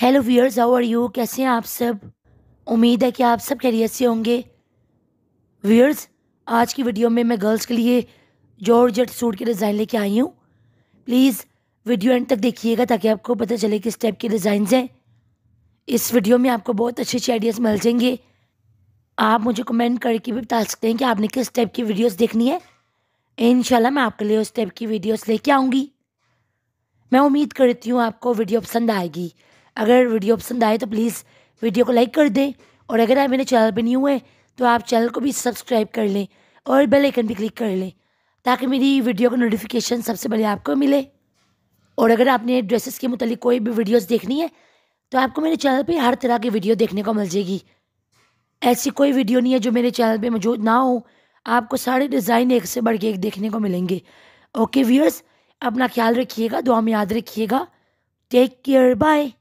hello viewers how are you कैसे हैं आप सब उम्मीद है कि आप सब कैरियर से होंगे व्यूअर्स आज की वीडियो में मैं गर्ल्स के लिए जॉर्जेट सूट के डिज़ाइन लेके आई हूँ प्लीज़ वीडियो एंड तक देखिएगा ताकि आपको पता चले किस टाइप के डिज़ाइन हैं इस वीडियो में आपको बहुत अच्छे अच्छे आइडियाज़ मिल जाएंगे आप मुझे कमेंट करके भी बता सकते हैं कि आपने किस टाइप की वीडियोज़ देखनी है इन मैं आपके लिए उस टाइप की वीडियोज़ लेके आऊँगी मैं उम्मीद करती हूँ आपको वीडियो पसंद आएगी अगर वीडियो पसंद आए तो प्लीज़ वीडियो को लाइक कर दें और अगर आप मेरे चैनल पर नहीं हुए तो आप चैनल को भी सब्सक्राइब कर लें और बेल आइकन भी क्लिक कर लें ताकि मेरी वीडियो का नोटिफिकेशन सबसे पहले आपको मिले और अगर आपने ड्रेसेस के मुतल कोई भी वीडियोस देखनी है तो आपको मेरे चैनल पे हर तरह की वीडियो देखने को मिल जाएगी ऐसी कोई वीडियो नहीं है जो मेरे चैनल पर मौजूद ना हो आपको सारे डिज़ाइन एक से बढ़ के एक देखने को मिलेंगे ओके व्यूअर्स अपना ख्याल रखिएगा दुआ में याद रखिएगा टेक केयर बाय